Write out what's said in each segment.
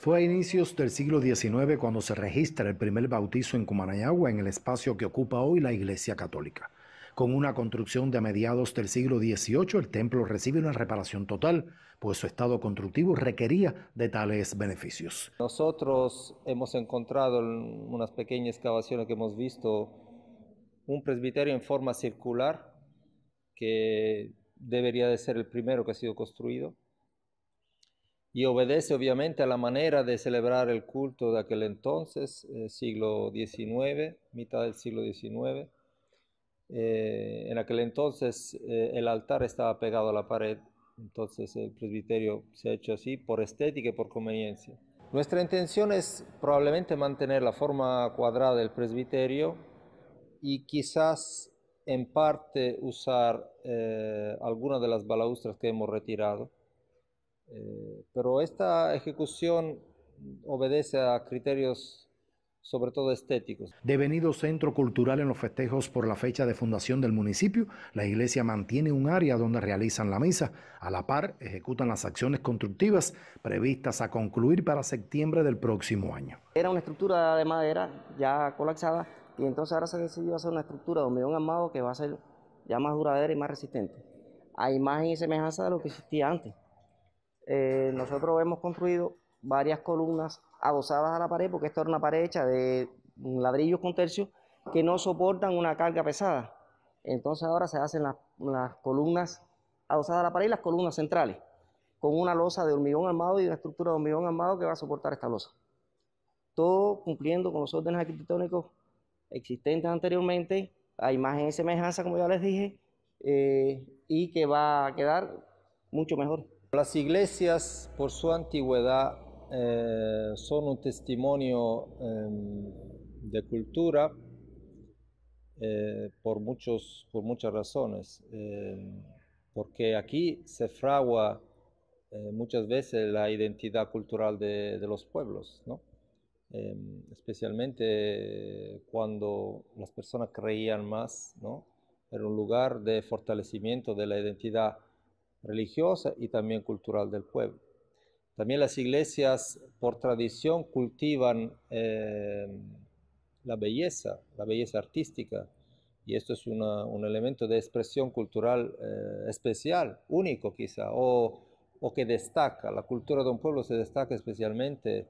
Fue a inicios del siglo XIX cuando se registra el primer bautizo en Cumanayagua, en el espacio que ocupa hoy la Iglesia Católica. Con una construcción de mediados del siglo XVIII, el templo recibe una reparación total, pues su estado constructivo requería de tales beneficios. Nosotros hemos encontrado en unas pequeñas excavaciones que hemos visto un presbiterio en forma circular que debería de ser el primero que ha sido construido y obedece obviamente a la manera de celebrar el culto de aquel entonces, eh, siglo XIX, mitad del siglo XIX. Eh, en aquel entonces eh, el altar estaba pegado a la pared, entonces el presbiterio se ha hecho así por estética y por conveniencia. Nuestra intención es probablemente mantener la forma cuadrada del presbiterio y quizás en parte usar algunas de las balaustras que hemos retirado eh, pero esta ejecución obedece a criterios sobre todo estéticos. Devenido centro cultural en los festejos por la fecha de fundación del municipio, la iglesia mantiene un área donde realizan la misa. A la par, ejecutan las acciones constructivas previstas a concluir para septiembre del próximo año. Era una estructura de madera ya colapsada y entonces ahora se decidió hacer una estructura de hormigón armado que va a ser ya más duradera y más resistente. A imagen y semejanza de lo que existía antes. Eh, nosotros hemos construido varias columnas adosadas a la pared, porque esto era una pared hecha de ladrillos con tercio que no soportan una carga pesada. Entonces ahora se hacen las, columnas adosadas a la pared y las columnas centrales, con una losa de hormigón armado y una estructura de hormigón armado que va a soportar esta losa. Todo cumpliendo con los órdenes arquitectónicos existentes anteriormente, a imagen y semejanza, como ya les dije, eh, y que va a quedar mucho mejor. Las iglesias, por su antigüedad, eh, son un testimonio em, de cultura eh, por, muchos, por muchas razones, em, porque aquí se fragua eh, muchas veces la identidad cultural de, los pueblos, em, especialmente cuando las personas creían más, en un lugar de fortalecimiento de la identidad religiosa y también cultural del pueblo. También las iglesias por tradición cultivan eh, la belleza, la belleza artística, y esto es un elemento de expresión cultural eh, especial, único quizá, o, que destaca. La cultura de un pueblo se destaca especialmente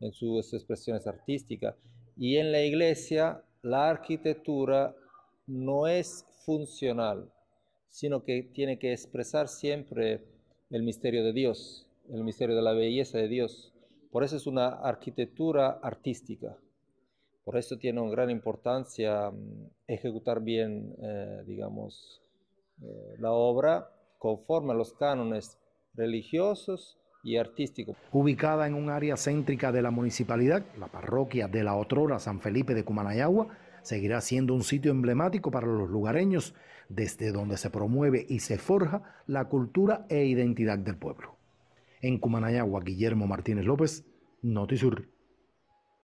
en sus expresiones artísticas. Y en la iglesia la arquitectura no es funcional, sino que tiene que expresar siempre el misterio de Dios, el misterio de la belleza de Dios. Por eso es una arquitectura artística. Por eso tiene una gran importancia mm, ejecutar bien, eh, digamos, eh, la obra conforme a los cánones religiosos artístico. Ubicada en un área céntrica de la municipalidad, la parroquia de la Otrora San Felipe de Cumanayagua seguirá siendo un sitio emblemático para los lugareños, desde donde se promueve y se forja la cultura e identidad del pueblo. En Cumanayagua, Guillermo Martínez López, Notisur.